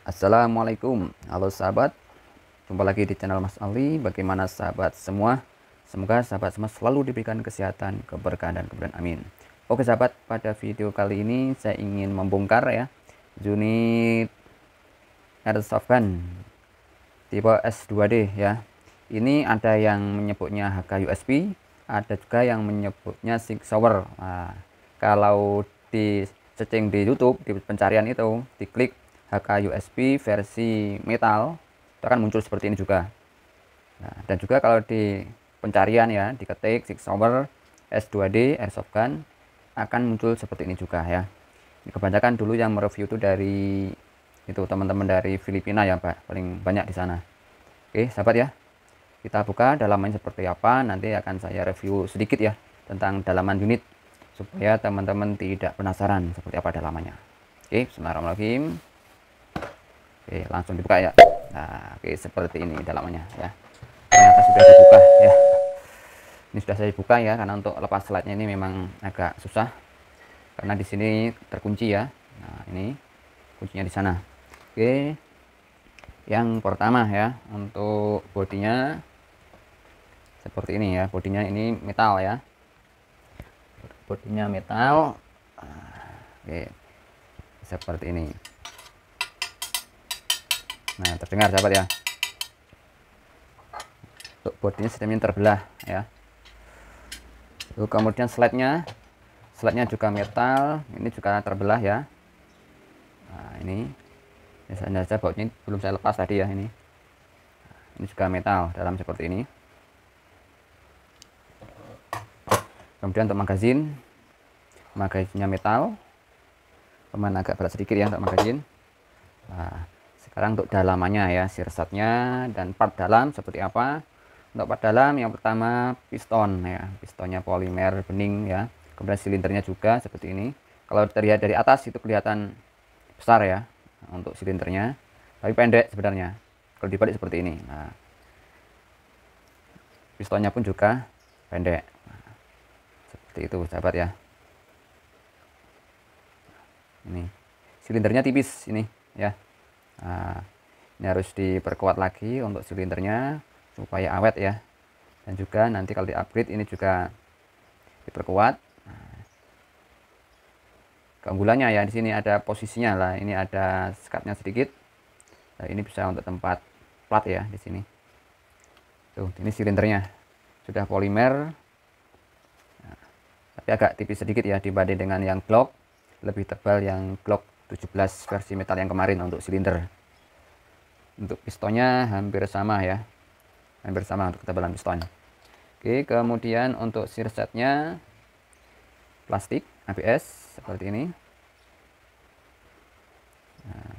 Assalamualaikum, halo sahabat. Jumpa lagi di channel Mas Ali. Bagaimana sahabat semua? Semoga sahabat semua selalu diberikan kesehatan, keberkahan, dan keberan amin. Oke sahabat, pada video kali ini saya ingin membongkar ya unit airsoft gun tipe S2D ya. Ini ada yang menyebutnya HK USB, ada juga yang menyebutnya Sig Sauer. Nah, kalau di searching di YouTube di pencarian itu diklik HK USB versi metal itu akan muncul seperti ini juga nah, dan juga kalau di pencarian ya diketik six hour S2D airsoft gun akan muncul seperti ini juga ya ini kebanyakan dulu yang mereview itu dari itu teman-teman dari Filipina ya Pak paling banyak di sana oke sahabat ya kita buka dalamannya seperti apa nanti akan saya review sedikit ya tentang dalaman unit supaya teman-teman tidak penasaran seperti apa dalamannya oke Bismillahirrahmanirrahim Oke, langsung dibuka ya. Nah, oke seperti ini dalamnya ya. Ternyata sudah dibuka ya. Ini sudah saya buka ya karena untuk lepas selatnya ini memang agak susah. Karena di sini terkunci ya. Nah, ini kuncinya di sana. Oke. Yang pertama ya, untuk bodinya seperti ini ya. Bodinya ini metal ya. Bodinya metal. Nah, oke. Seperti ini nah terdengar sahabat ya untuk bodinya sedemikian terbelah ya Lalu kemudian slide-nya slide-nya juga metal ini juga terbelah ya nah ini ya, biasanya saja bautnya belum saya lepas tadi ya ini nah, ini juga metal dalam seperti ini kemudian untuk magazin magazinnya metal teman agak berat sedikit ya untuk magazin nah sekarang untuk dalamannya ya sirsatnya dan part dalam seperti apa untuk part dalam yang pertama piston ya pistonnya polimer bening ya kemudian silindernya juga seperti ini kalau terlihat dari atas itu kelihatan besar ya untuk silindernya tapi pendek sebenarnya kalau dibalik seperti ini nah, pistonnya pun juga pendek nah, seperti itu sahabat ya ini silindernya tipis ini ya nah, ini harus diperkuat lagi untuk silindernya supaya awet ya dan juga nanti kalau di upgrade ini juga diperkuat nah, keunggulannya ya di sini ada posisinya lah ini ada skatnya sedikit nah, ini bisa untuk tempat plat ya di sini tuh ini silindernya sudah polimer nah, tapi agak tipis sedikit ya dibanding dengan yang Glock lebih tebal yang Glock 17 versi metal yang kemarin untuk silinder untuk pistonnya hampir sama ya hampir sama untuk ketebalan piston oke kemudian untuk sirsetnya plastik ABS seperti ini nah,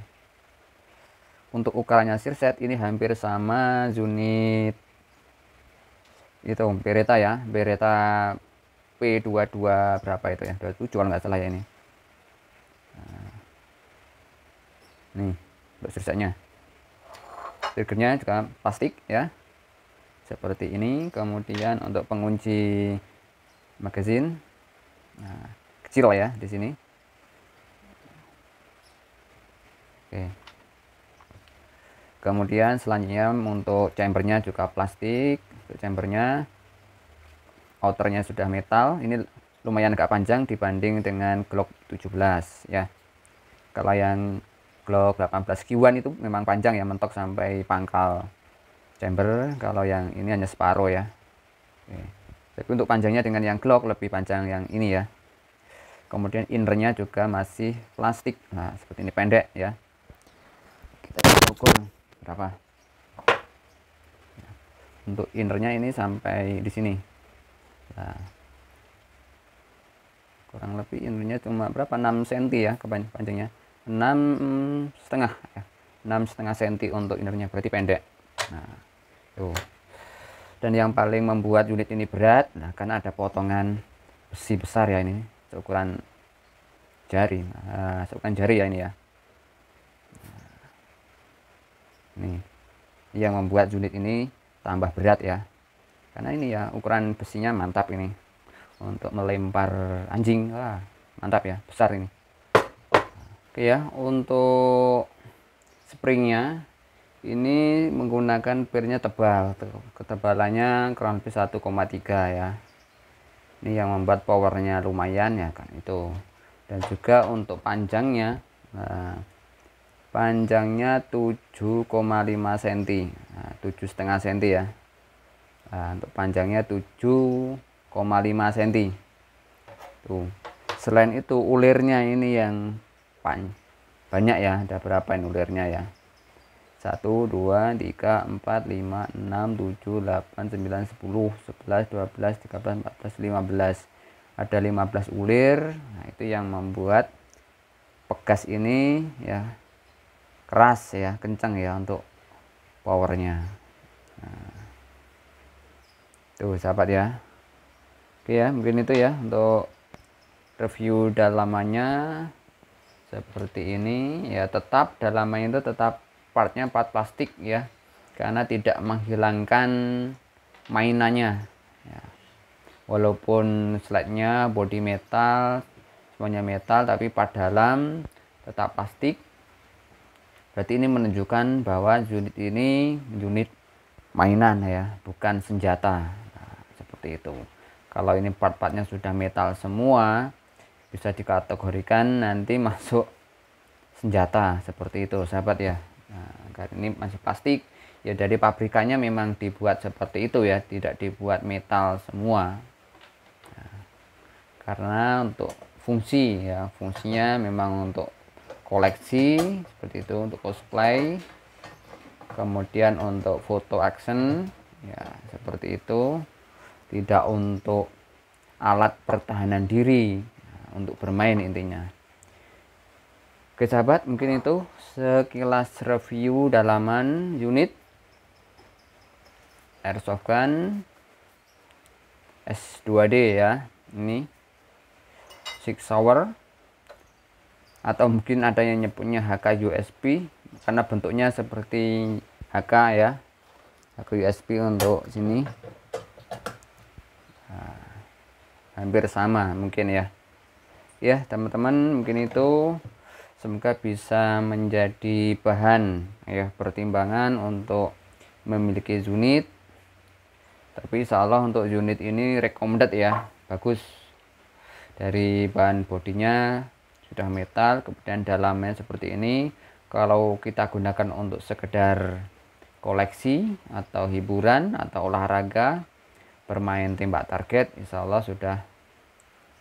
untuk ukurannya sirset ini hampir sama unit itu Beretta ya Beretta P22 berapa itu ya 27 kalau nggak salah ya ini nah nih untuk rusaknya triggernya juga plastik ya seperti ini kemudian untuk pengunci magazine nah, kecil ya di sini oke kemudian selanjutnya untuk chambernya juga plastik untuk chambernya outernya sudah metal ini lumayan agak panjang dibanding dengan Glock 17 ya kalau yang blok 18 kiwan itu memang panjang ya mentok sampai pangkal chamber kalau yang ini hanya separuh ya Oke. tapi untuk panjangnya dengan yang glock lebih panjang yang ini ya kemudian innernya juga masih plastik nah seperti ini pendek ya kita ukur berapa untuk innernya ini sampai di sini nah, kurang lebih innernya cuma berapa 6 cm ya kepanjangnya enam setengah ya. enam setengah senti untuk innernya berarti pendek nah tuh dan yang paling membuat unit ini berat nah karena ada potongan besi besar ya ini seukuran jari nah, seukuran jari ya ini ya nah, nih yang membuat unit ini tambah berat ya karena ini ya ukuran besinya mantap ini untuk melempar anjing lah mantap ya besar ini Oke ya, untuk springnya ini menggunakan pirnya tebal Ketebalannya kurang lebih 1,3 ya. Ini yang membuat powernya lumayan ya kan itu. Dan juga untuk panjangnya nah, panjangnya 7,5 cm. tujuh setengah cm ya. Nah, untuk panjangnya 7,5 cm. Tuh. Selain itu ulirnya ini yang banyak ya ada berapa ini ulirnya ya 1 2 3 4 5 6 7 8 9 10 11 12 13 14 15 ada 15 ulir nah itu yang membuat pegas ini ya keras ya kencang ya untuk powernya nah, tuh sahabat ya oke ya mungkin itu ya untuk review dalamannya seperti ini ya tetap dalamnya itu tetap partnya part plastik ya karena tidak menghilangkan mainannya ya. walaupun slide-nya body metal semuanya metal tapi part dalam tetap plastik berarti ini menunjukkan bahwa unit ini unit mainan ya bukan senjata nah, seperti itu kalau ini part-partnya sudah metal semua bisa dikategorikan nanti masuk senjata seperti itu sahabat ya nah, ini masih plastik ya dari pabrikannya memang dibuat seperti itu ya tidak dibuat metal semua nah, karena untuk fungsi ya fungsinya memang untuk koleksi seperti itu untuk cosplay kemudian untuk foto action ya seperti itu tidak untuk alat pertahanan diri untuk bermain intinya Oke sahabat mungkin itu sekilas review dalaman unit airsoft gun S2D ya ini six hour atau mungkin ada yang nyebutnya HK USB karena bentuknya seperti HK ya HK USB untuk sini ah, hampir sama mungkin ya ya teman-teman mungkin itu semoga bisa menjadi bahan ya pertimbangan untuk memiliki unit tapi insya Allah untuk unit ini recommended ya bagus dari bahan bodinya sudah metal kemudian dalamnya seperti ini kalau kita gunakan untuk sekedar koleksi atau hiburan atau olahraga bermain tembak target insya Allah sudah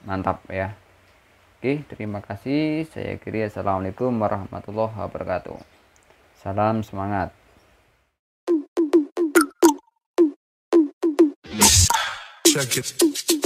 mantap ya Oke, terima kasih. Saya kiri. Assalamualaikum warahmatullahi wabarakatuh. Salam semangat. Check it.